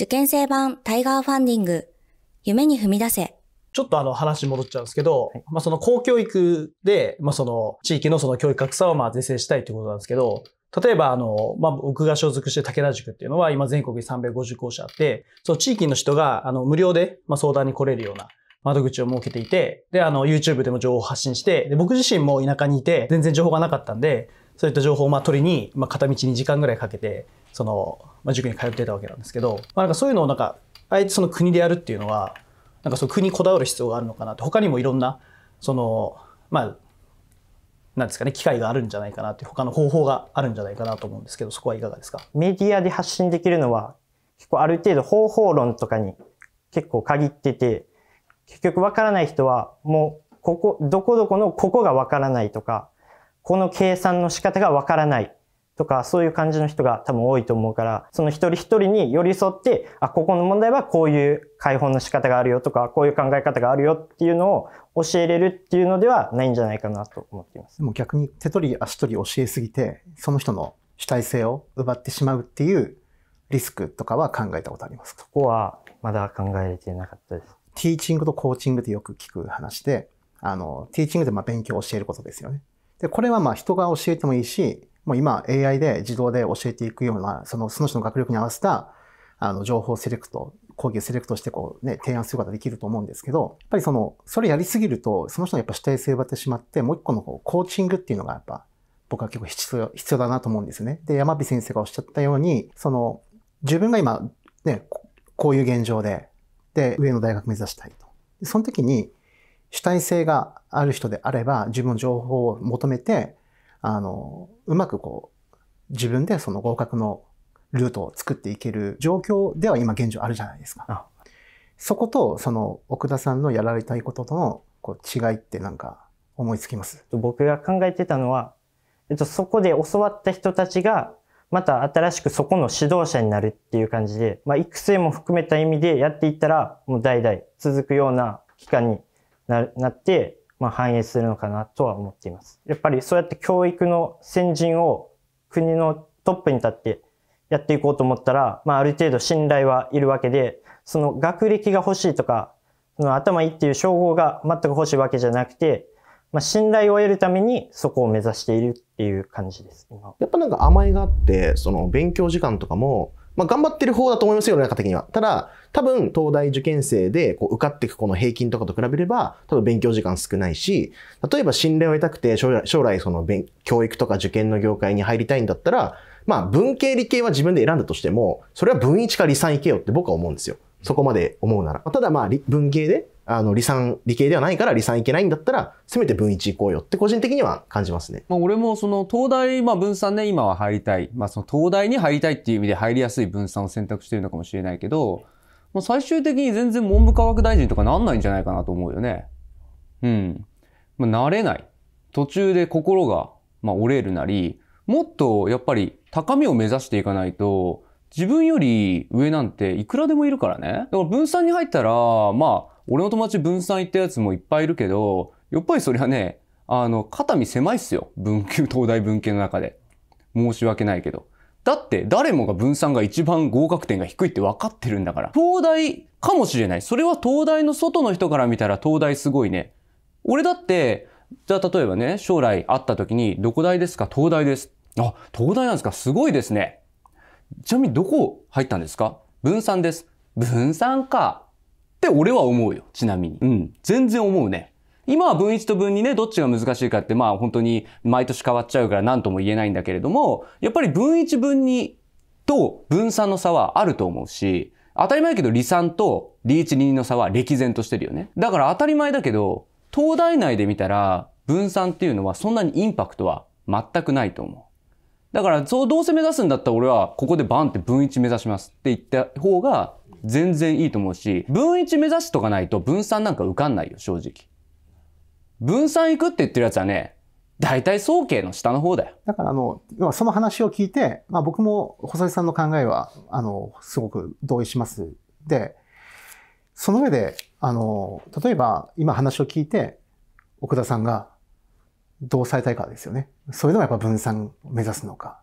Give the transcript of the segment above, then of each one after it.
受験生版タイガーファンディング、夢に踏み出せ。ちょっとあの話戻っちゃうんですけど、はい、まあその公教育で、まあその地域のその教育格差をまあ是正したいということなんですけど、例えばあの、まあ僕が所属して武田塾っていうのは今全国に350校舎あって、その地域の人があの無料でまあ相談に来れるような窓口を設けていて、で、あの、YouTube でも情報を発信して、で、僕自身も田舎にいて、全然情報がなかったんで、そういった情報をまあ取りに、まあ、片道2時間ぐらいかけてその、まあ、塾に通ってたわけなんですけど、まあ、なんかそういうのをなんかあえてその国でやるっていうのはなんかその国にこだわる必要があるのかなって他にもいろんなそのまあなんですかね機会があるんじゃないかなって他の方法があるんじゃないかなと思うんですけどそこはいかがですかメディアで発信できるのは結構ある程度方法論とかに結構限ってて結局わからない人はもうここどこどこのここがわからないとかこの計算の仕方がわからないとか、そういう感じの人が多分多いと思うから、その一人一人に寄り添って、あ、ここの問題はこういう解放の仕方があるよとか、こういう考え方があるよっていうのを教えれるっていうのではないんじゃないかなと思っています。でも逆に手取り足取り教えすぎて、その人の主体性を奪ってしまうっていうリスクとかは考えたことありますかそこはまだ考えれてなかったです。ティーチングとコーチングでよく聞く話で、あの、ティーチングでまあ勉強を教えることですよね。で、これはまあ人が教えてもいいし、もう今 AI で自動で教えていくような、そのその人の学力に合わせた、あの、情報セレクト、講義をセレクトしてこうね、提案することができると思うんですけど、やっぱりその、それやりすぎると、その人のやっぱ主体性を奪ってしまって、もう一個のこうコーチングっていうのがやっぱ、僕は結構必要必要だなと思うんですよね。で、山火先生がおっしゃったように、その、自分が今、ね、こういう現状で、で、上の大学目指したいと。その時に、主体性がある人であれば、自分の情報を求めて、あの、うまくこう、自分でその合格のルートを作っていける状況では今現状あるじゃないですか。そこと、その奥田さんのやられたいこととのこう違いってなんか思いつきます僕が考えてたのは、えっと、そこで教わった人たちが、また新しくそこの指導者になるっていう感じで、まあ、育成も含めた意味でやっていったら、もう代々続くような期間にななって、まあ、反映するのかなとは思っています。やっぱりそうやって教育の先人を国のトップに立ってやっていこうと思ったら、まあ、ある程度信頼はいるわけで、その学歴が欲しいとか、その頭いいっていう称号が全く欲しいわけじゃなくて、まあ、信頼を得るためにそこを目指しているっていう感じです。やっぱなんか甘えがあって、その勉強時間とかも、まあ、頑張ってる方だと思いますよ、世の中的には。ただ、多分、東大受験生でこう受かっていくこの平均とかと比べれば、多分勉強時間少ないし、例えば信頼を得たくて将来、将来その勉教育とか受験の業界に入りたいんだったら、まあ、文系理系は自分で選んだとしても、それは文1か理3行けよって僕は思うんですよ。そこまで思うなら。ただまあ、文系であの、理算、理系ではないから理算いけないんだったら、せめて分一行こうよって個人的には感じますね。まあ、俺もその、東大、まあ、分散ね、今は入りたい。まあ、その、東大に入りたいっていう意味で入りやすい分散を選択してるのかもしれないけど、まあ、最終的に全然文部科学大臣とかなんないんじゃないかなと思うよね。うん。まあ、慣れない。途中で心が、まあ、折れるなり、もっと、やっぱり、高みを目指していかないと、自分より上なんていくらでもいるからね。だから分散に入ったら、まあ、俺の友達分散行ったやつもいっぱいいるけど、やっぱりそりゃね、あの、肩身狭いっすよ。文系、東大文系の中で。申し訳ないけど。だって誰もが分散が一番合格点が低いって分かってるんだから。東大かもしれない。それは東大の外の人から見たら東大すごいね。俺だって、じゃあ例えばね、将来会った時に、どこ大ですか東大です。あ、東大なんですかすごいですね。ちなみにどこ入ったんですか分散です。分散か。って俺は思うよ、ちなみに。うん。全然思うね。今は分1と分2ね、どっちが難しいかってまあ本当に毎年変わっちゃうから何とも言えないんだけれども、やっぱり分1分2と分3の差はあると思うし、当たり前だけど離散と離1、2の差は歴然としてるよね。だから当たり前だけど、東大内で見たら分散っていうのはそんなにインパクトは全くないと思う。だから、そう、どうせ目指すんだったら俺は、ここでバンって分1目指しますって言った方が、全然いいと思うし、分一目指しとかないと分散なんか受かんないよ、正直。分散行くって言ってるやつはね、大体総計の下の方だよ。だからあの、その話を聞いて、まあ僕も細井さんの考えは、あの、すごく同意します。で、その上で、あの、例えば今話を聞いて、奥田さんがどうされたいかですよね。そういうのがやっぱ分散を目指すのか、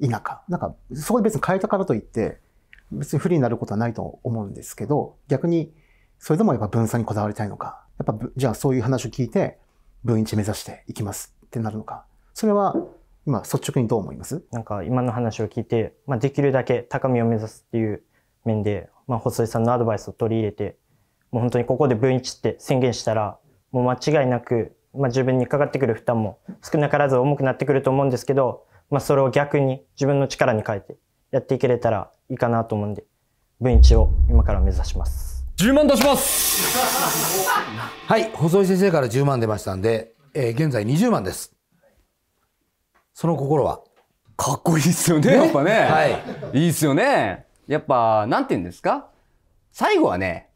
否か。なんか、そこで別に変えたからといって、別に不利になることはないと思うんですけど、逆に、それでもやっぱ分散にこだわりたいのか、やっぱ、じゃあそういう話を聞いて、分一目指していきますってなるのか、それは今率直にどう思いますなんか今の話を聞いて、まあ、できるだけ高みを目指すっていう面で、まあ、細井さんのアドバイスを取り入れて、もう本当にここで分一って宣言したら、もう間違いなく、まあ、自分にかかってくる負担も少なからず重くなってくると思うんですけど、まあ、それを逆に自分の力に変えて、やっていけれたらいいかなと思うんで、分一を今から目指します。10万出しますはい、細井先生から10万出ましたんで、えー、現在20万です。その心はかっこいいっすよね、ねやっぱね。はい。いいっすよね。やっぱ、なんて言うんですか最後はね、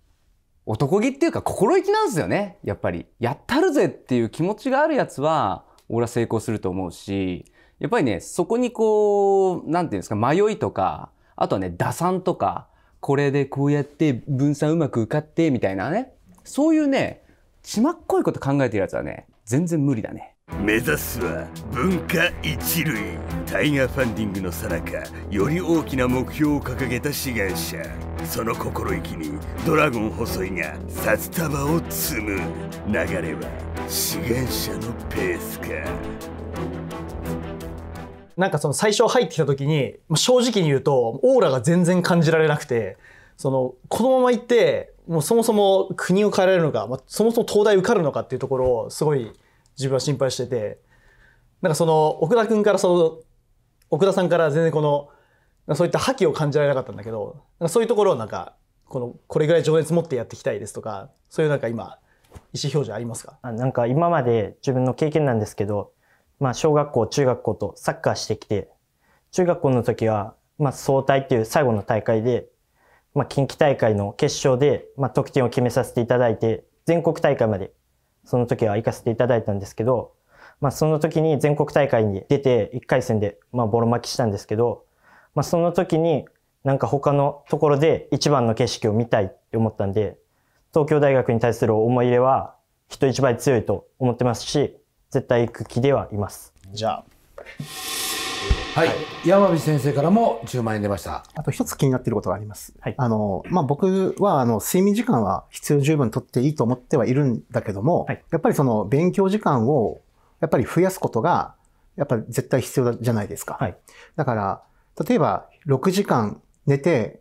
男気っていうか心意気なんですよね。やっぱり。やったるぜっていう気持ちがあるやつは、俺は成功すると思うし、やっぱりね、そこにこう、なんていうんですか、迷いとか、あとはね、打算とか、これでこうやって分散うまく受かって、みたいなね。そういうね、ちまっこいこと考えてるやつはね、全然無理だね。目指すは文化一類タイガーファンディングのさなかより大きな目標を掲げた志願者その心意気にドラゴン細井が札束を積む流れは志願者のペースかなんかその最初入ってきた時に、まあ、正直に言うとオーラが全然感じられなくてそのこのまま行ってもうそもそも国を変えられるのか、まあ、そもそも東大受かるのかっていうところをすごい自分は心配しててなんかその奥田君からその奥田さんから全然このそういった覇気を感じられなかったんだけどそういうところをなんかこのこれぐらい情熱持ってやっていきたいですとかそういうなんか今意思表示ありますかなんか今まで自分の経験なんですけどまあ、小学校、中学校とサッカーしてきて、中学校の時は、まあ、総体っていう最後の大会で、まあ、近畿大会の決勝で、まあ、得点を決めさせていただいて、全国大会まで、その時は行かせていただいたんですけど、まあ、その時に全国大会に出て、1回戦で、まあ、ボロ負けしたんですけど、まあ、その時に、なんか他のところで一番の景色を見たいって思ったんで、東京大学に対する思い入れは人一倍強いと思ってますし、絶対行く気ではいます。じゃあはい、はい、山火先生からも10万円出ました。あと一つ気になっていることがあります。はい、あの、まあ、僕は、あの、睡眠時間は必要十分とっていいと思ってはいるんだけども、はい、やっぱりその勉強時間を、やっぱり増やすことが、やっぱり絶対必要じゃないですか。はい、だから、例えば6時間寝て、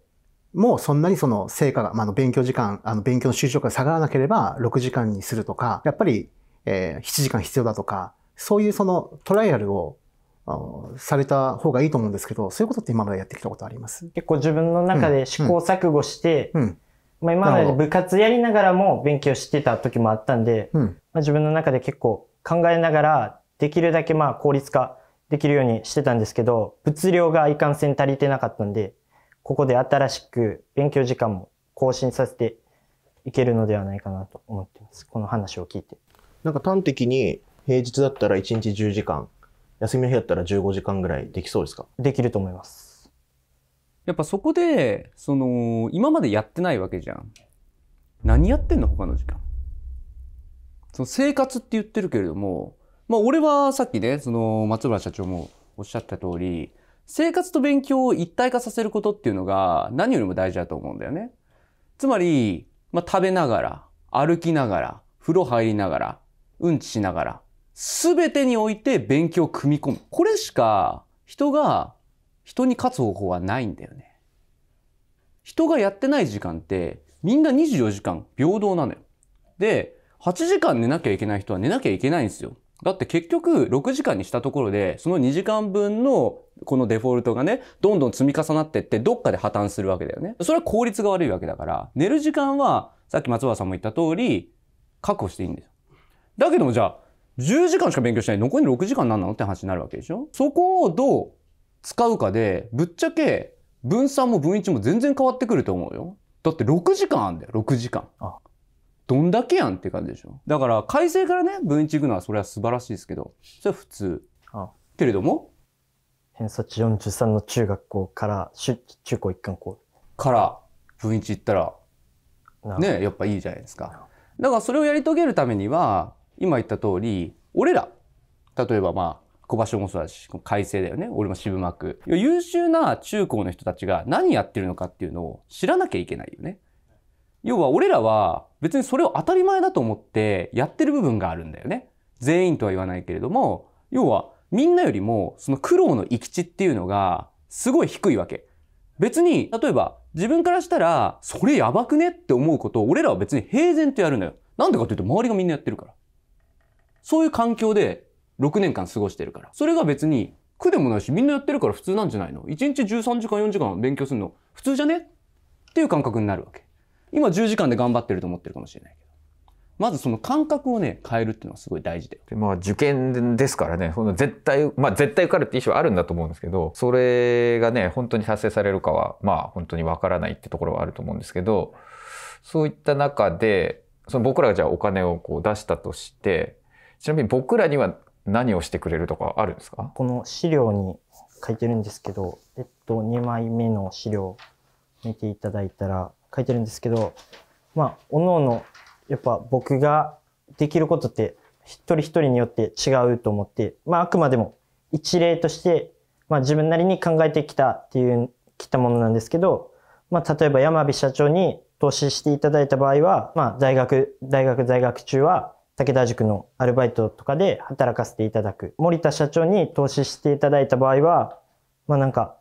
もうそんなにその成果が、まあ、の勉強時間、あの勉強の収集が下がらなければ6時間にするとか、やっぱりえー、7時間必要だとか、そういうそのトライアルをされた方がいいと思うんですけど、そういうことって今までやってきたことあります結構自分の中で試行錯誤して、うんうん、まあ、今まで部活やりながらも勉強してた時もあったんで、うん、まあ、自分の中で結構考えながら、できるだけまあ効率化できるようにしてたんですけど、物量がいかんせん足りてなかったんで、ここで新しく勉強時間も更新させていけるのではないかなと思ってます。この話を聞いて。なんか端的に平日だったら1日10時間、休みの日だったら15時間ぐらいできそうですかできると思います。やっぱそこで、その、今までやってないわけじゃん。何やってんの他の時間。その生活って言ってるけれども、まあ俺はさっきね、その松原社長もおっしゃった通り、生活と勉強を一体化させることっていうのが何よりも大事だと思うんだよね。つまり、まあ食べながら、歩きながら、風呂入りながら、うんちしながら、すべてにおいて勉強を組み込む。これしか人が、人に勝つ方法はないんだよね。人がやってない時間って、みんな24時間平等なのよ。で、8時間寝なきゃいけない人は寝なきゃいけないんですよ。だって結局6時間にしたところで、その2時間分のこのデフォルトがね、どんどん積み重なってってどっかで破綻するわけだよね。それは効率が悪いわけだから、寝る時間はさっき松原さんも言った通り、確保していいんですよ。だけどもじゃあ、10時間しか勉強しない。残りの6時間何なのって話になるわけでしょそこをどう使うかで、ぶっちゃけ分散も分一も全然変わってくると思うよ。だって6時間あんだよ、6時間。どんだけやんって感じでしょ。だから、改正からね、分一行くのはそれは素晴らしいですけど、それは普通。けれども偏差値43の中学校から中高一貫校から分一行ったらねやっぱいいじゃないですかだからそれをやり遂げるためには今言った通り、俺ら、例えばまあ、小橋もそうだし、改正だよね。俺も渋幕。優秀な中高の人たちが何やってるのかっていうのを知らなきゃいけないよね。要は俺らは別にそれを当たり前だと思ってやってる部分があるんだよね。全員とは言わないけれども、要はみんなよりもその苦労のき地っていうのがすごい低いわけ。別に、例えば自分からしたら、それやばくねって思うことを俺らは別に平然とやるのよ。なんでかっていうと周りがみんなやってるから。そういう環境で6年間過ごしてるから。それが別に苦でもないし、みんなやってるから普通なんじゃないの ?1 日13時間4時間勉強するの普通じゃねっていう感覚になるわけ。今10時間で頑張ってると思ってるかもしれないけど。まずその感覚をね、変えるっていうのはすごい大事だよ。でまあ受験ですからね、その絶対、まあ絶対受かるって意思はあるんだと思うんですけど、それがね、本当に達成されるかは、まあ本当にわからないってところはあると思うんですけど、そういった中で、その僕らがじゃあお金をこう出したとして、ちなみに僕らには何をしてくれるとかあるんですかこの資料に書いてるんですけど、えっと、2枚目の資料見ていただいたら書いてるんですけど、まあ、おのおの、やっぱ僕ができることって一人一人によって違うと思って、まあ、あくまでも一例として、まあ、自分なりに考えてきたっていう、きたものなんですけど、まあ、例えば山火社長に投資していただいた場合は、まあ、大学、大学在学中は、武田塾のアルバイトとかで働かせていただく。森田社長に投資していただいた場合は、まあなんか、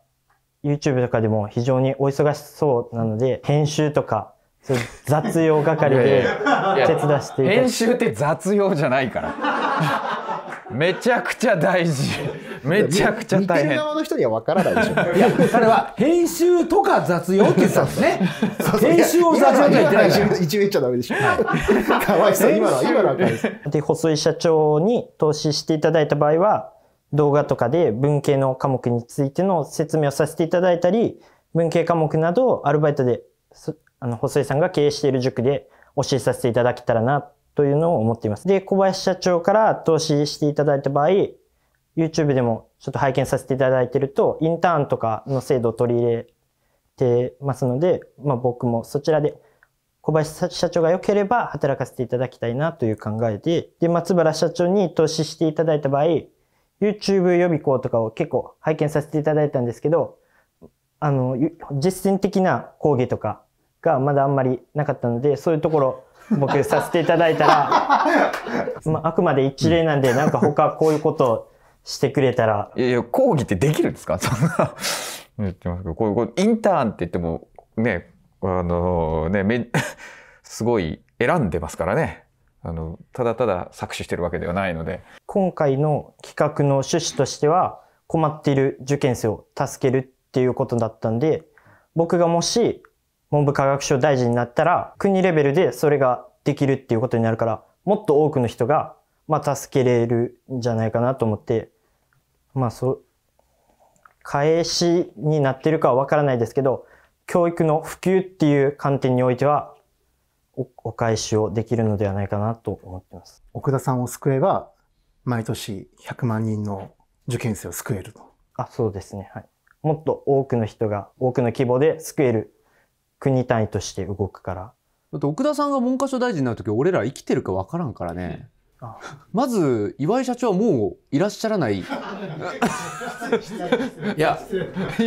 YouTube とかでも非常にお忙しそうなので、編集とか、そう雑用係で手伝していただいて。編集って雑用じゃないから。めちゃくちゃ大事。めちゃくちゃ大変。側の人にはわからないでしょ。いや、それは編集とか雑用って言ったんですね。編集を雑用と言ってない。一応言っちゃダメでしょ。かわいそう。今のは、今のはです。で、細井社長に投資していただいた場合は、動画とかで文系の科目についての説明をさせていただいたり、文系科目などアルバイトで、あの、細井さんが経営している塾で教えさせていただけたらなというのを思っています。で、小林社長から投資していただいた場合、YouTube でもちょっと拝見させていただいてると、インターンとかの制度を取り入れてますので、まあ僕もそちらで小林社長が良ければ働かせていただきたいなという考えで、で、松原社長に投資していただいた場合、YouTube 予備校とかを結構拝見させていただいたんですけど、あの、実践的な講義とかがまだあんまりなかったので、そういうところ僕させていただいたら、まあ、あくまで一例なんで、なんか他こういうことしてくれたら。いやいや、講義ってできるんですか そんな言ってますけど、こういう、インターンって言っても、ね、あのね、め、すごい選んでますからね。あの、ただただ搾取してるわけではないので。今回の企画の趣旨としては、困っている受験生を助けるっていうことだったんで、僕がもし文部科学省大臣になったら、国レベルでそれができるっていうことになるから、もっと多くの人が、まあ、助けれるんじゃないかなと思って、まあ、そう、返しになってるかはわからないですけど、教育の普及っていう観点においては、お返しをできるのではないかなと思ってます。奥田さんを救えば、毎年100万人の受験生を救えると。あ、そうですね。はい。もっと多くの人が、多くの規模で救える国単位として動くから。だって奥田さんが文科省大臣になる時俺ら生きてるか分からんからね。まず岩井社長はもういらっしゃらない いや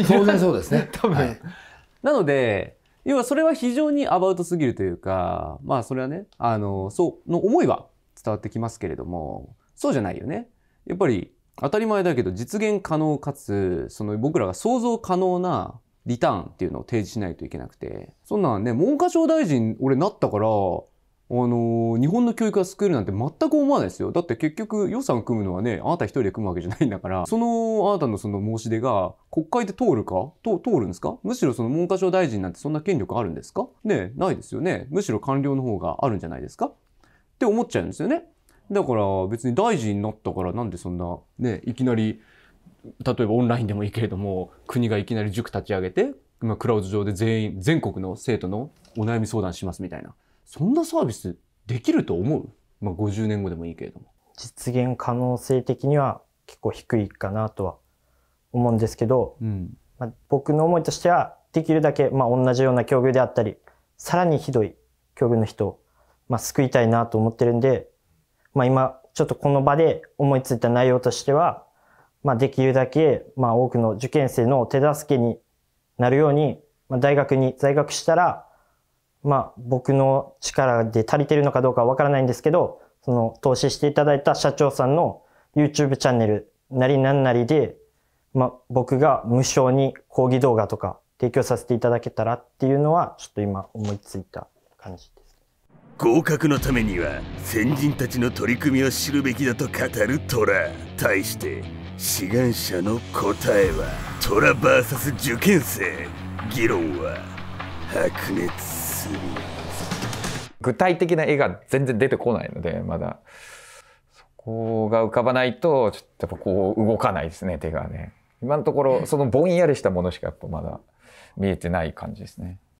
当然そうですね 多分、はい、なので要はそれは非常にアバウトすぎるというかまあそれはねあのそうの思いは伝わってきますけれどもそうじゃないよねやっぱり当たり前だけど実現可能かつその僕らが想像可能なリターンっていうのを提示しないといけなくて。そんなんね、文科省大臣俺なったから、あのー、日本の教育が救えるなんて全く思わないですよ。だって結局予算組むのはね、あなた一人で組むわけじゃないんだから、そのあなたのその申し出が国会で通るかと通るんですかむしろその文科省大臣なんてそんな権力あるんですかねないですよね。むしろ官僚の方があるんじゃないですかって思っちゃうんですよね。だから別に大臣になったからなんでそんなね、いきなり例えばオンラインでもいいけれども国がいきなり塾立ち上げて、まクラウド上で全員全国の生徒のお悩み相談しますみたいなそんなサービスできると思う、まあ、50年後でもいいけれども。実現可能性的には結構低いかなとは思うんですけど、うん、まあ、僕の思いとしてはできるだけ、まあ、同じような境遇であったりさらにひどい境遇の人を、まあ、救いたいなと思ってるんで、まあ、今ちょっとこの場で思いついた内容としてはまあ、できるだけ、まあ、多くの受験生の手助けになるように、まあ、大学に在学したら、まあ、僕の力で足りてるのかどうかわからないんですけど、その、投資していただいた社長さんの YouTube チャンネルなりなんなりで、まあ、僕が無償に講義動画とか提供させていただけたらっていうのは、ちょっと今思いついた感じです。合格のためには先人たちの取り組みを知るべきだと語る虎対して志願者の答えはトラ VS 受験生議論は白熱する具体的な絵が全然出てこないのでまだそこが浮かばないとちょっとやっぱこう動かないですね手がね今のところそのぼんやりしたものしかやっぱまだ見えてない感じですね